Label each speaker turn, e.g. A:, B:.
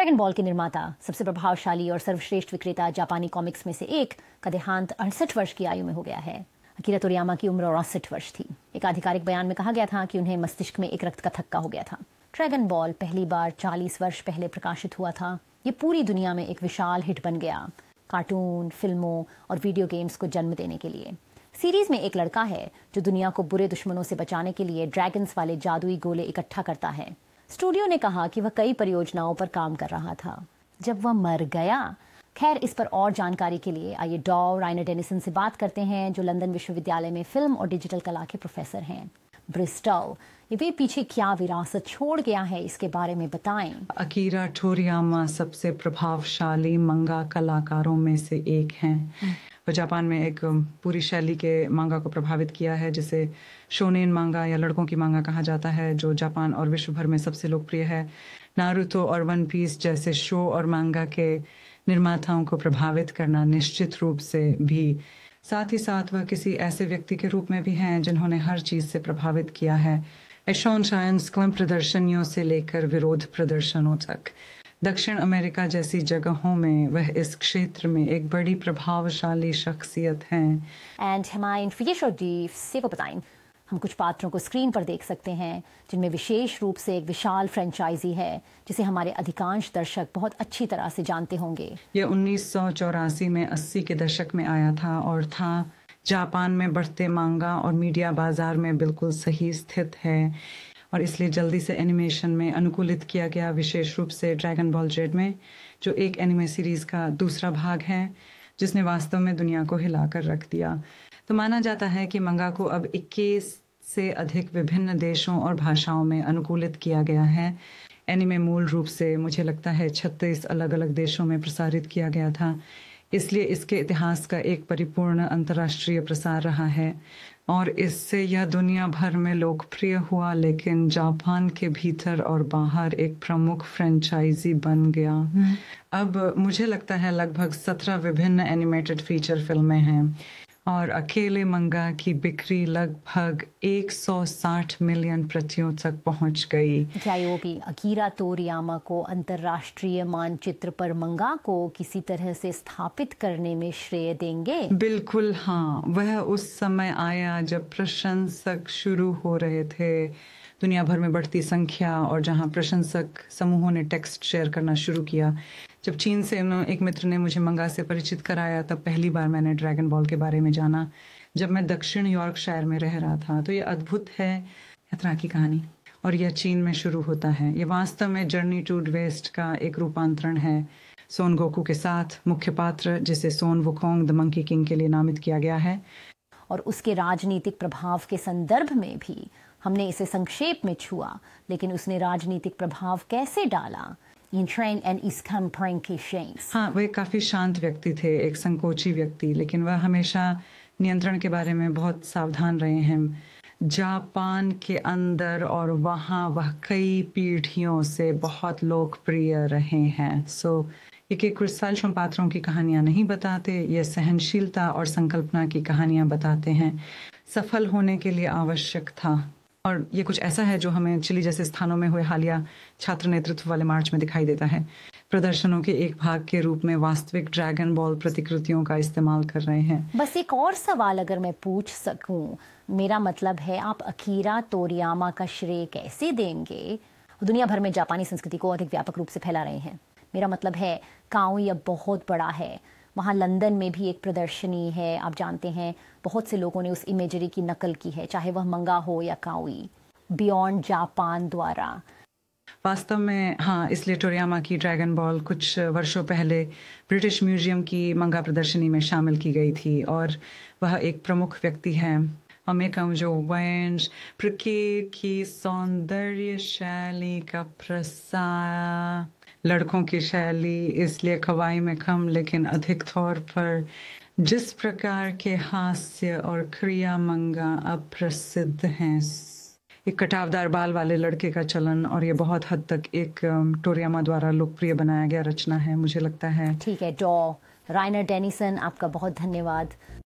A: Dragon ball के निर्माता सबसे प्रभावशाली और सर्वश्रेष्ठ विक्रेता जापानी कॉमिक्स में से एक का देहांत अड़सठ वर्ष की आयु में हो गया है अकीरा तोरियामा की उम्र अड़सठ वर्ष थी एक आधिकारिक बयान में कहा गया था कि उन्हें मस्तिष्क में एक रक्त का थक्का हो गया था ड्रैगन बॉल पहली बार चालीस वर्ष पहले प्रकाशित हुआ था ये पूरी दुनिया में एक विशाल हिट बन गया कार्टून फिल्मों और वीडियो गेम्स को जन्म देने के लिए सीरीज में एक लड़का है जो दुनिया को बुरे दुश्मनों से बचाने के लिए ड्रैगन्स वाले जादुई गोले इकट्ठा करता है स्टूडियो ने कहा कि वह कई परियोजनाओं पर काम कर रहा था जब वह मर गया खैर इस पर और जानकारी के लिए आइए डॉ राइना डेनिसन से बात करते हैं जो लंदन विश्वविद्यालय में फिल्म और डिजिटल कला के प्रोफेसर हैं ब्रिस्टल वे पीछे क्या विरासत छोड़ गया है इसके बारे में बताएं
B: अकीरा ठोरियामा सबसे प्रभावशाली मंगा कलाकारों में से एक हैं हम्म। जापान में एक पूरी शैली के मांगा को प्रभावित किया है जिसे शोनेन मांगा या लड़कों की मांगा कहा जाता है जो जापान और विश्व भर में सबसे लोकप्रिय है नारुतो और वन पीस जैसे शो और मांगा के निर्माताओं को प्रभावित करना निश्चित रूप से भी साथ ही साथ वह किसी ऐसे व्यक्ति के रूप में भी हैं जिन्होंने हर चीज़ से प्रभावित किया है एशॉन शायन स्कलम प्रदर्शनियों से लेकर विरोध प्रदर्शनों तक दक्षिण अमेरिका जैसी जगहों में वह इस क्षेत्र में एक बड़ी प्रभावशाली शख्सियत हैं
A: एंड हमाइन से वो बताएं हम कुछ पात्रों को स्क्रीन पर देख सकते हैं जिनमें विशेष रूप से एक विशाल फ्रेंचाइजी है जिसे हमारे अधिकांश दर्शक बहुत अच्छी तरह से जानते होंगे
B: यह उन्नीस में 80 के दशक में आया था और था जापान में बढ़ते मांगा और मीडिया बाजार में बिल्कुल सही स्थित है और इसलिए जल्दी से एनिमेशन में अनुकूलित किया गया विशेष रूप से ड्रैगन बॉल जेड में जो एक एनिमे सीरीज़ का दूसरा भाग है जिसने वास्तव में दुनिया को हिला कर रख दिया तो माना जाता है कि मंगा को अब 21 से अधिक विभिन्न देशों और भाषाओं में अनुकूलित किया गया है एनिमे मूल रूप से मुझे लगता है 36 अलग अलग देशों में प्रसारित किया गया था इसलिए इसके इतिहास का एक परिपूर्ण अंतर्राष्ट्रीय प्रसार रहा है और इससे यह दुनिया भर में लोकप्रिय हुआ लेकिन जापान के भीतर और बाहर एक प्रमुख फ्रेंचाइजी बन गया हम्म। अब मुझे लगता है लगभग सत्रह विभिन्न एनिमेटेड फीचर फिल्में हैं और अकेले मंगा की बिक्री लगभग 160 मिलियन प्रतियों तक पहुंच गई
A: जायोबी अकीरा तोरियामा को अंतर्राष्ट्रीय मानचित्र पर मंगा को किसी तरह से स्थापित करने में श्रेय देंगे
B: बिल्कुल हाँ वह उस समय आया जब प्रशंसक शुरू हो रहे थे दुनिया भर में बढ़ती संख्या और जहाँ प्रशंसक समूहों ने टेक्स्ट शेयर करना शुरू किया जब चीन से एक मित्र ने मुझे मंगा से परिचित कराया तब पहली बार मैंने ड्रैगन बॉल के बारे में जाना जब मैं दक्षिण यॉर्क शहर में रह रहा था तो ये अद्भुत है यात्रा की कहानी और यह चीन में शुरू होता है ये वास्तव में जर्नी टू वेस्ट का एक रूपांतरण है सोन गोकू के साथ मुख्य पात्र जिसे Son Wukong the monkey king के
A: लिए नामित किया गया है और उसके राजनीतिक प्रभाव के संदर्भ में भी हमने इसे संक्षेप में छुआ लेकिन उसने राजनीतिक प्रभाव कैसे डाला Train and is की शेंस
B: हाँ वे काफ़ी शांत व्यक्ति थे एक संकोची व्यक्ति लेकिन वह हमेशा नियंत्रण के बारे में बहुत सावधान रहे हैं जापान के अंदर और वहाँ वह कई पीढ़ियों से बहुत लोकप्रिय रहे हैं सो so, एक एक क्रिस्ताल्शम पात्रों की कहानियाँ नहीं बताते ये सहनशीलता और संकल्पना की कहानियाँ बताते हैं सफल होने के लिए आवश्यक था और ये कुछ ऐसा है जो हमें चिली जैसे स्थानों में हुए हालिया छात्र नेतृत्व वाले मार्च में दिखाई देता है प्रदर्शनों के एक भाग के रूप में वास्तविक ड्रैगन बॉल प्रतिकृतियों का इस्तेमाल कर रहे हैं
A: बस एक और सवाल अगर मैं पूछ सकूं मेरा मतलब है आप अकीरा तोरियामा का श्रेय कैसे देंगे दुनिया भर में जापानी संस्कृति को अधिक व्यापक रूप से फैला रहे हैं मेरा मतलब है काउ यह बहुत बड़ा है वहाँ लंदन में भी एक प्रदर्शनी है आप जानते हैं बहुत से लोगों ने उस इमेजरी की नकल की है चाहे वह मंगा हो या काउई बियॉन्ड जापान द्वारा
B: वास्तव में हाँ इस लेटोरियामा की ड्रैगन बॉल कुछ वर्षों पहले ब्रिटिश म्यूजियम की मंगा प्रदर्शनी में शामिल की गई थी और वह एक प्रमुख व्यक्ति है अमेरिका में जो वंश प्रकृति की शैली का प्रसार लड़कों की शैली इसलिए खवाई में कम लेकिन अधिक तौर पर जिस प्रकार के हास्य और क्रिया मंगा अब प्रसिद्ध हैं एक कटावदार बाल वाले लड़के का चलन और ये बहुत हद तक एक टोरियामा द्वारा लोकप्रिय बनाया गया रचना है मुझे लगता है
A: ठीक है डॉ राइनर डेनिसन आपका बहुत धन्यवाद